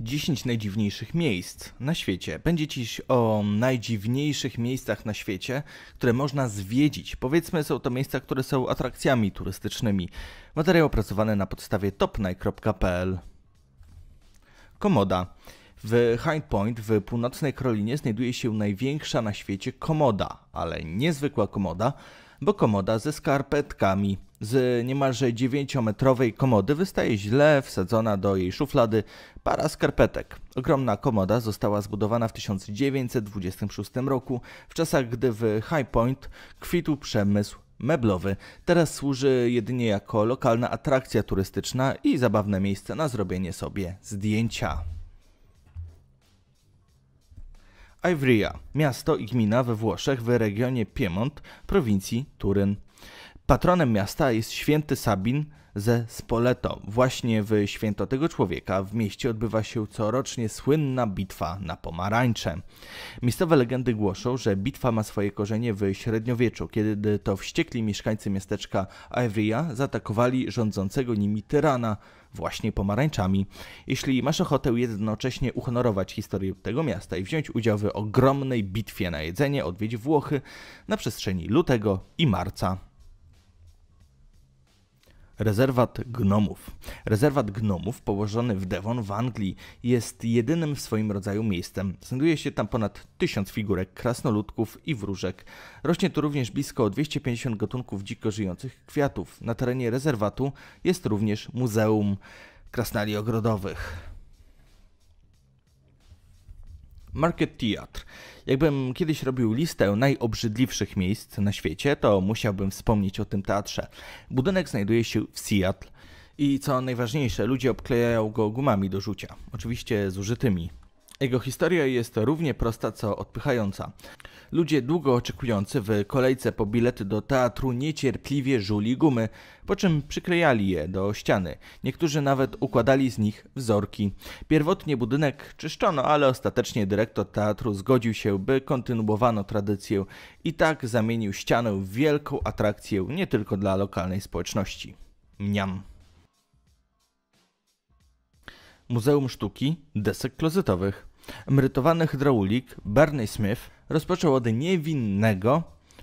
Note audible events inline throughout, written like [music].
10 najdziwniejszych miejsc na świecie. Będzie dziś o najdziwniejszych miejscach na świecie, które można zwiedzić. Powiedzmy, są to miejsca, które są atrakcjami turystycznymi. Materiał opracowany na podstawie topnaj.pl. Komoda. W High Point w północnej Karolinie znajduje się największa na świecie komoda, ale niezwykła komoda, bo komoda ze skarpetkami. Z niemalże 9-metrowej komody wystaje źle wsadzona do jej szuflady para skarpetek. Ogromna komoda została zbudowana w 1926 roku, w czasach gdy w High Point kwitł przemysł meblowy. Teraz służy jedynie jako lokalna atrakcja turystyczna i zabawne miejsce na zrobienie sobie zdjęcia. Ivrea, miasto i gmina we Włoszech w regionie Piemont, prowincji Turyn. Patronem miasta jest święty Sabin ze Spoleto. Właśnie w święto tego człowieka w mieście odbywa się corocznie słynna bitwa na pomarańcze. Miejscowe legendy głoszą, że bitwa ma swoje korzenie w średniowieczu, kiedy to wściekli mieszkańcy miasteczka Avria zaatakowali rządzącego nimi tyrana właśnie pomarańczami. Jeśli masz ochotę jednocześnie uhonorować historię tego miasta i wziąć udział w ogromnej bitwie na jedzenie, odwiedź Włochy na przestrzeni lutego i marca Rezerwat gnomów. Rezerwat gnomów położony w Devon w Anglii jest jedynym w swoim rodzaju miejscem. Znajduje się tam ponad tysiąc figurek krasnoludków i wróżek. Rośnie tu również blisko 250 gatunków dziko żyjących kwiatów. Na terenie rezerwatu jest również Muzeum Krasnali Ogrodowych. Market Theatre. Jakbym kiedyś robił listę najobrzydliwszych miejsc na świecie, to musiałbym wspomnieć o tym teatrze. Budynek znajduje się w Seattle i co najważniejsze, ludzie obklejają go gumami do rzucia. Oczywiście zużytymi, jego historia jest równie prosta co odpychająca. Ludzie długo oczekujący w kolejce po bilety do teatru niecierpliwie żuli gumy, po czym przyklejali je do ściany. Niektórzy nawet układali z nich wzorki. Pierwotnie budynek czyszczono, ale ostatecznie dyrektor teatru zgodził się, by kontynuowano tradycję i tak zamienił ścianę w wielką atrakcję nie tylko dla lokalnej społeczności. Miam. Muzeum Sztuki Desek Klozetowych emerytowany hydraulik Barney Smith rozpoczął od niewinnego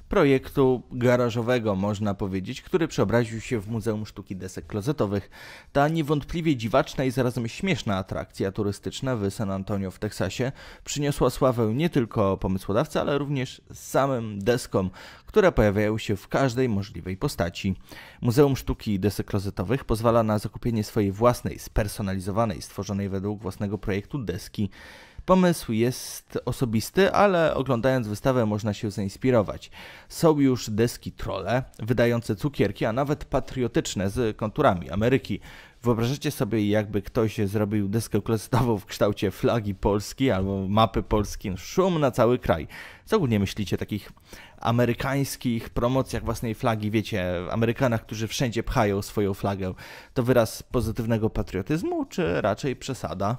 projektu garażowego, można powiedzieć, który przeobraził się w Muzeum Sztuki Desek Klozetowych. Ta niewątpliwie dziwaczna i zarazem śmieszna atrakcja turystyczna w San Antonio w Teksasie przyniosła sławę nie tylko pomysłodawcy, ale również samym deskom, które pojawiają się w każdej możliwej postaci. Muzeum Sztuki Desek Klozetowych pozwala na zakupienie swojej własnej, spersonalizowanej, stworzonej według własnego projektu deski. Pomysł jest osobisty, ale oglądając wystawę można się zainspirować. Są już deski trolle, wydające cukierki, a nawet patriotyczne z konturami Ameryki. Wyobrażacie sobie, jakby ktoś zrobił deskę klozetową w kształcie flagi Polski albo mapy Polski, no, szum na cały kraj. Co ogólnie myślicie o takich amerykańskich promocjach własnej flagi, wiecie, Amerykanach, którzy wszędzie pchają swoją flagę? To wyraz pozytywnego patriotyzmu, czy raczej przesada?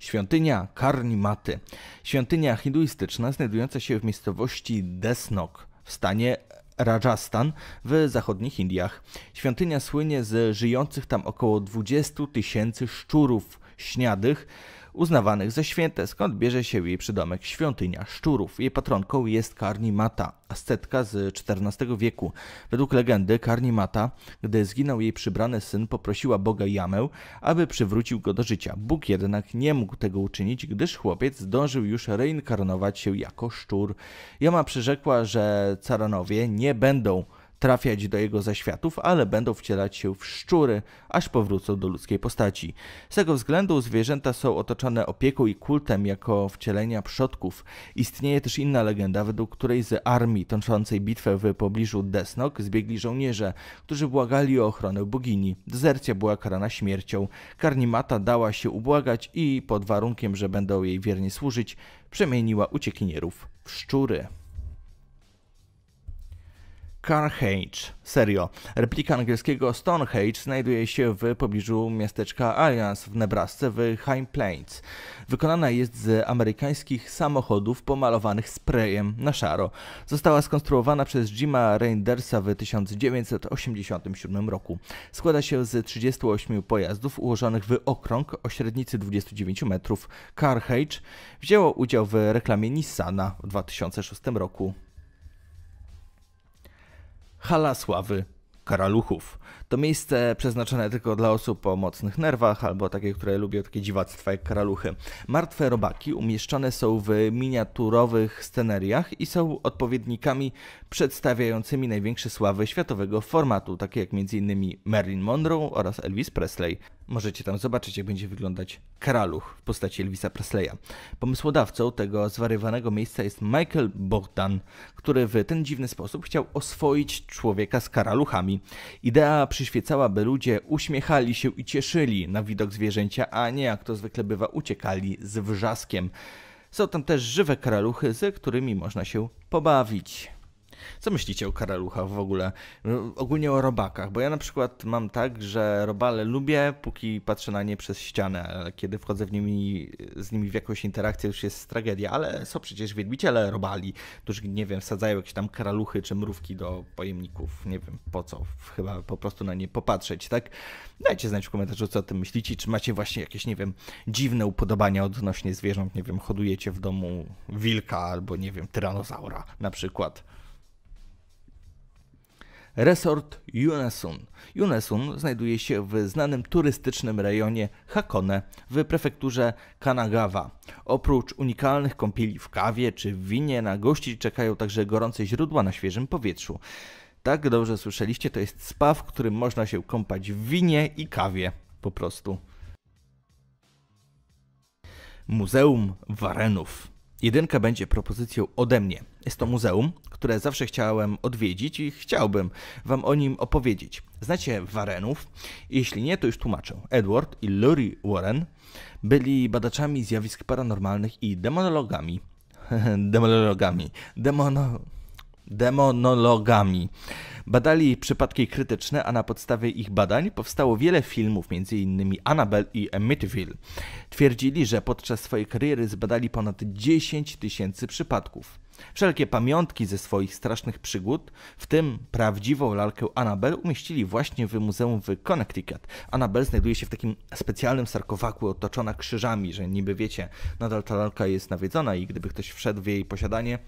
Świątynia Karnimaty. Świątynia hinduistyczna znajdująca się w miejscowości Desnok w stanie Rajasthan w zachodnich Indiach. Świątynia słynie z żyjących tam około 20 tysięcy szczurów śniadych, uznawanych za święte, skąd bierze się jej przydomek świątynia szczurów. Jej patronką jest Karnimata, ascetka z XIV wieku. Według legendy Karnimata, gdy zginął jej przybrany syn, poprosiła Boga Jamę, aby przywrócił go do życia. Bóg jednak nie mógł tego uczynić, gdyż chłopiec zdążył już reinkarnować się jako szczur. Jama przyrzekła, że caranowie nie będą trafiać do jego zaświatów, ale będą wcielać się w szczury, aż powrócą do ludzkiej postaci. Z tego względu zwierzęta są otoczone opieką i kultem jako wcielenia przodków. Istnieje też inna legenda, według której z armii toczącej bitwę w pobliżu Desnok zbiegli żołnierze, którzy błagali o ochronę bogini. Dezercja była karana śmiercią. Karnimata dała się ubłagać i pod warunkiem, że będą jej wiernie służyć, przemieniła uciekinierów w szczury. Carhage. Serio. Replika angielskiego Stonehenge znajduje się w pobliżu miasteczka Alliance w Nebrasce w High Plains. Wykonana jest z amerykańskich samochodów pomalowanych sprayem na szaro. Została skonstruowana przez Jima Reindersa w 1987 roku. Składa się z 38 pojazdów ułożonych w okrąg o średnicy 29 metrów. Carhage wzięło udział w reklamie Nissana w 2006 roku. Hala Sławy Karaluchów. To miejsce przeznaczone tylko dla osób o mocnych nerwach albo takie, które lubią takie dziwactwa jak karaluchy. Martwe robaki umieszczane są w miniaturowych sceneriach i są odpowiednikami przedstawiającymi największe sławy światowego formatu, takie jak m.in. Marilyn Monroe oraz Elvis Presley. Możecie tam zobaczyć, jak będzie wyglądać karaluch w postaci Elvisa Presleya. Pomysłodawcą tego zwarywanego miejsca jest Michael Bogdan, który w ten dziwny sposób chciał oswoić człowieka z karaluchami. Idea przyświecała, by ludzie uśmiechali się i cieszyli na widok zwierzęcia, a nie jak to zwykle bywa uciekali z wrzaskiem. Są tam też żywe karaluchy, z którymi można się pobawić. Co myślicie o karaluchach w ogóle? No, ogólnie o robakach, bo ja na przykład mam tak, że robale lubię, póki patrzę na nie przez ścianę, ale kiedy wchodzę w nimi, z nimi w jakąś interakcję, już jest tragedia, ale są przecież wielbiciele robali, którzy, nie wiem, wsadzają jakieś tam karaluchy czy mrówki do pojemników, nie wiem po co, chyba po prostu na nie popatrzeć, tak? Dajcie znać w komentarzu, co o tym myślicie, czy macie właśnie jakieś, nie wiem, dziwne upodobania odnośnie zwierząt, nie wiem, hodujecie w domu wilka albo, nie wiem, tyranozaura na przykład. Resort Yunasun. Yunasun znajduje się w znanym turystycznym rejonie Hakone w prefekturze Kanagawa. Oprócz unikalnych kąpieli w kawie czy w winie, na gości czekają także gorące źródła na świeżym powietrzu. Tak dobrze słyszeliście, to jest spa, w którym można się kąpać w winie i kawie po prostu. Muzeum Warenów. Jedynka będzie propozycją ode mnie. Jest to muzeum, które zawsze chciałem odwiedzić i chciałbym Wam o nim opowiedzieć. Znacie Warrenów? Jeśli nie, to już tłumaczę. Edward i Lurie Warren byli badaczami zjawisk paranormalnych i demonologami. [laughs] demonologami. Demono demonologami. Badali przypadki krytyczne, a na podstawie ich badań powstało wiele filmów, m.in. Annabelle i Amityville. Twierdzili, że podczas swojej kariery zbadali ponad 10 tysięcy przypadków. Wszelkie pamiątki ze swoich strasznych przygód, w tym prawdziwą lalkę Annabel, umieścili właśnie w muzeum w Connecticut. Annabel znajduje się w takim specjalnym sarkowaku otoczona krzyżami, że niby wiecie, nadal ta lalka jest nawiedzona i gdyby ktoś wszedł w jej posiadanie,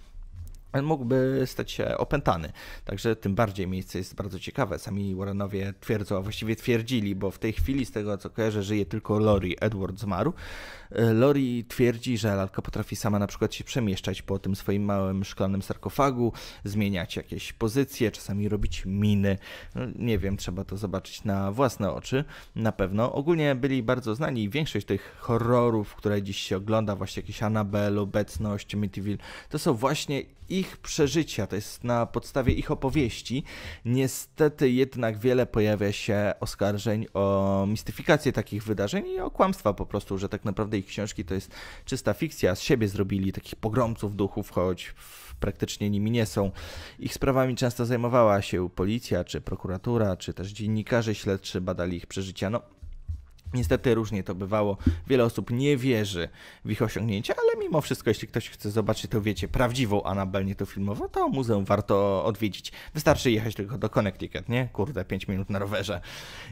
mógłby stać się opętany. Także tym bardziej miejsce jest bardzo ciekawe. Sami Warrenowie twierdzą, a właściwie twierdzili, bo w tej chwili z tego co kojarzę żyje tylko Lori, Edward zmarł. E, Lori twierdzi, że lalka potrafi sama na przykład się przemieszczać po tym swoim małym szklanym sarkofagu, zmieniać jakieś pozycje, czasami robić miny. No, nie wiem, trzeba to zobaczyć na własne oczy na pewno. Ogólnie byli bardzo znani i większość tych horrorów, które dziś się ogląda, właśnie jakieś Annabelle, Obecność, Mityville, to są właśnie ich ich przeżycia, to jest na podstawie ich opowieści. Niestety jednak wiele pojawia się oskarżeń o mistyfikację takich wydarzeń i o kłamstwa po prostu, że tak naprawdę ich książki to jest czysta fikcja, z siebie zrobili takich pogromców duchów, choć praktycznie nimi nie są. Ich sprawami często zajmowała się policja, czy prokuratura, czy też dziennikarze śledczy badali ich przeżycia. No, Niestety różnie to bywało. Wiele osób nie wierzy w ich osiągnięcia, ale mimo wszystko, jeśli ktoś chce zobaczyć, to wiecie, prawdziwą Anabel, nie to filmową, to muzeum warto odwiedzić. Wystarczy jechać tylko do Connecticut, nie? Kurde, 5 minut na rowerze.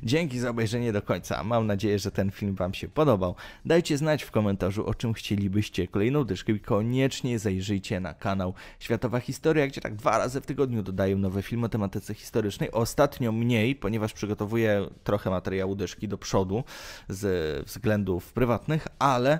Dzięki za obejrzenie do końca. Mam nadzieję, że ten film Wam się podobał. Dajcie znać w komentarzu, o czym chcielibyście kolejną dyszkę i koniecznie zajrzyjcie na kanał Światowa Historia, gdzie tak dwa razy w tygodniu dodaję nowe filmy o tematyce historycznej. Ostatnio mniej, ponieważ przygotowuję trochę materiału dyszki do przodu ze względów prywatnych, ale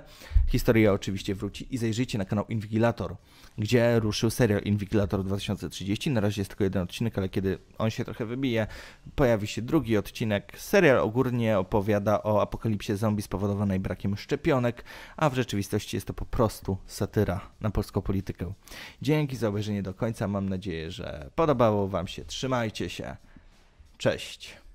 historia oczywiście wróci i zajrzyjcie na kanał Inwigilator, gdzie ruszył serial Inwigilator 2030. Na razie jest tylko jeden odcinek, ale kiedy on się trochę wybije, pojawi się drugi odcinek. Serial ogólnie opowiada o apokalipsie zombie spowodowanej brakiem szczepionek, a w rzeczywistości jest to po prostu satyra na polską politykę. Dzięki za obejrzenie do końca. Mam nadzieję, że podobało Wam się. Trzymajcie się. Cześć.